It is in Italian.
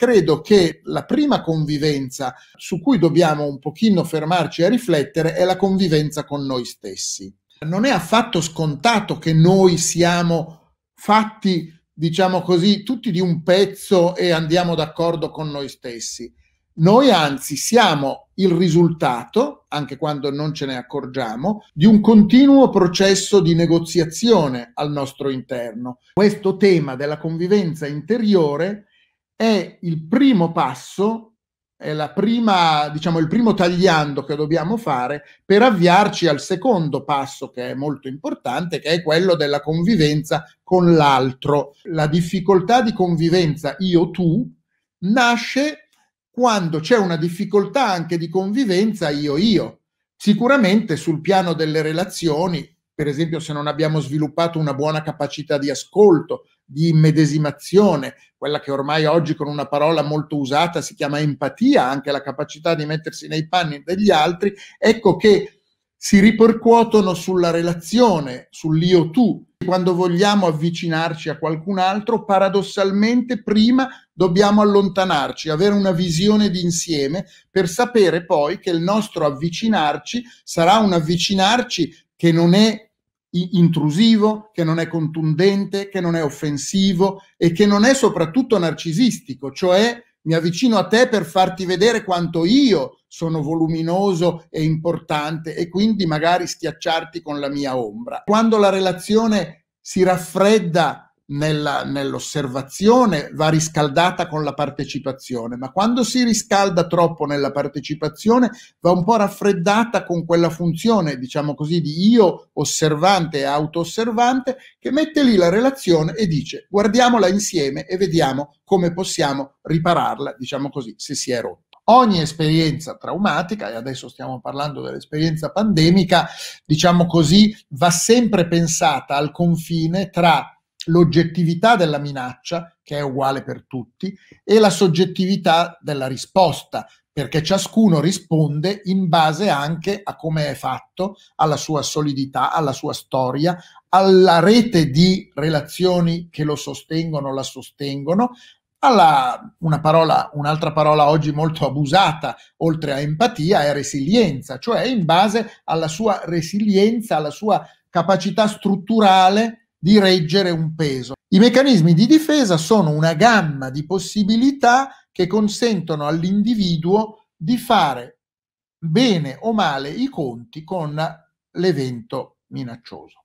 credo che la prima convivenza su cui dobbiamo un pochino fermarci a riflettere è la convivenza con noi stessi. Non è affatto scontato che noi siamo fatti, diciamo così, tutti di un pezzo e andiamo d'accordo con noi stessi. Noi anzi siamo il risultato, anche quando non ce ne accorgiamo, di un continuo processo di negoziazione al nostro interno. Questo tema della convivenza interiore è il primo passo, è la prima, diciamo, il primo tagliando che dobbiamo fare per avviarci al secondo passo che è molto importante, che è quello della convivenza con l'altro. La difficoltà di convivenza io-tu nasce quando c'è una difficoltà anche di convivenza io-io. Sicuramente sul piano delle relazioni, per esempio se non abbiamo sviluppato una buona capacità di ascolto, di immedesimazione, quella che ormai oggi con una parola molto usata si chiama empatia, anche la capacità di mettersi nei panni degli altri, ecco che si ripercuotono sulla relazione, sull'io tu. Quando vogliamo avvicinarci a qualcun altro, paradossalmente prima dobbiamo allontanarci, avere una visione d'insieme per sapere poi che il nostro avvicinarci sarà un avvicinarci che non è intrusivo, che non è contundente, che non è offensivo e che non è soprattutto narcisistico, cioè mi avvicino a te per farti vedere quanto io sono voluminoso e importante e quindi magari schiacciarti con la mia ombra. Quando la relazione si raffredda nella, nell'osservazione va riscaldata con la partecipazione, ma quando si riscalda troppo nella partecipazione va un po' raffreddata con quella funzione, diciamo così, di io osservante e auto-osservante che mette lì la relazione e dice guardiamola insieme e vediamo come possiamo ripararla, diciamo così, se si è rotta ogni esperienza traumatica, e adesso stiamo parlando dell'esperienza pandemica, diciamo così, va sempre pensata al confine tra l'oggettività della minaccia, che è uguale per tutti, e la soggettività della risposta, perché ciascuno risponde in base anche a come è fatto, alla sua solidità, alla sua storia, alla rete di relazioni che lo sostengono, la sostengono, alla, una parola, un'altra parola oggi molto abusata, oltre a empatia, è resilienza, cioè in base alla sua resilienza, alla sua capacità strutturale di reggere un peso. I meccanismi di difesa sono una gamma di possibilità che consentono all'individuo di fare bene o male i conti con l'evento minaccioso.